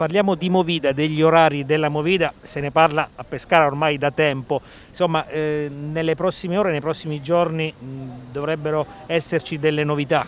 parliamo di Movida, degli orari della Movida, se ne parla a Pescara ormai da tempo, insomma eh, nelle prossime ore, nei prossimi giorni mh, dovrebbero esserci delle novità.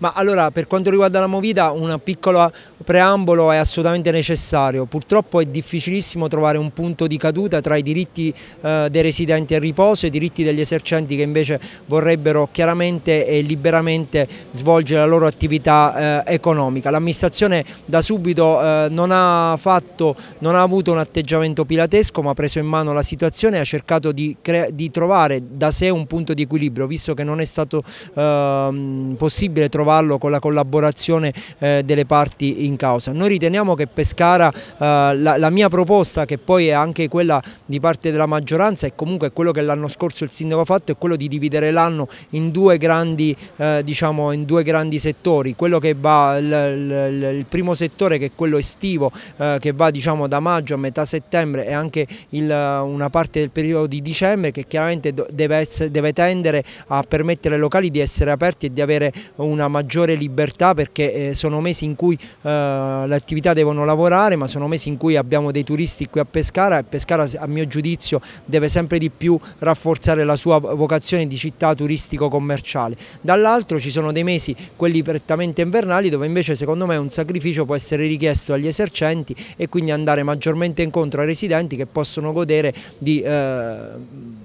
Ma allora per quanto riguarda la Movida una piccola preambolo è assolutamente necessario, purtroppo è difficilissimo trovare un punto di caduta tra i diritti eh, dei residenti a riposo e i diritti degli esercenti che invece vorrebbero chiaramente e liberamente svolgere la loro attività eh, economica. L'amministrazione da subito eh, non, ha fatto, non, ha avuto un atteggiamento pilatesco ma ha preso in mano la situazione e ha cercato di, di trovare da sé un punto di equilibrio visto che non è stato ehm, possibile trovarlo con la collaborazione eh, delle parti in causa. Noi riteniamo che Pescara, eh, la, la, mia proposta che poi è anche quella di parte della maggioranza e comunque quello che l'anno scorso il sindaco ha fatto è quello di dividere l'anno in, eh, diciamo, in due grandi, settori, quello che va l, l, l, il primo settore che è quello estivo eh, che va diciamo, da maggio a metà settembre e anche il, eh, una parte del periodo di dicembre che chiaramente deve, essere, deve tendere a permettere ai locali di essere aperti e di avere una maggiore libertà perché eh, sono mesi in cui eh, eh, le attività devono lavorare, ma sono mesi in cui abbiamo dei turisti qui a Pescara e Pescara a mio giudizio deve sempre di più rafforzare la sua vocazione di città turistico-commerciale. Dall'altro ci sono dei mesi, quelli prettamente invernali, dove invece secondo me un sacrificio può essere richiesto agli esercenti e quindi andare maggiormente incontro ai residenti che possono godere di eh,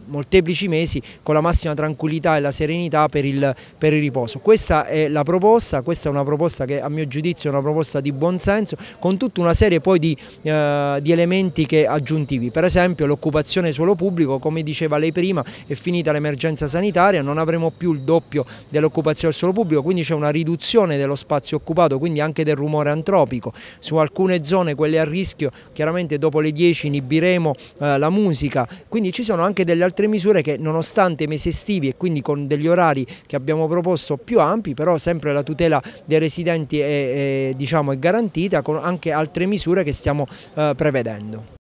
molteplici mesi con la massima tranquillità e la serenità per il, per il riposo. Questa è la proposta, questa è una proposta che a mio giudizio è una proposta di buonsenso con tutta una serie poi di, eh, di elementi che aggiuntivi, per esempio l'occupazione suolo pubblico, come diceva lei prima, è finita l'emergenza sanitaria, non avremo più il doppio dell'occupazione del suolo pubblico, quindi c'è una riduzione dello spazio occupato, quindi anche del rumore antropico. Su alcune zone, quelle a rischio, chiaramente dopo le 10 inibiremo eh, la musica, quindi ci sono anche delle altre misure che nonostante i mesi estivi e quindi con degli orari che abbiamo proposto più ampi, però sempre la tutela dei residenti e, e diciamo, diciamo, è garantita con anche altre misure che stiamo eh, prevedendo.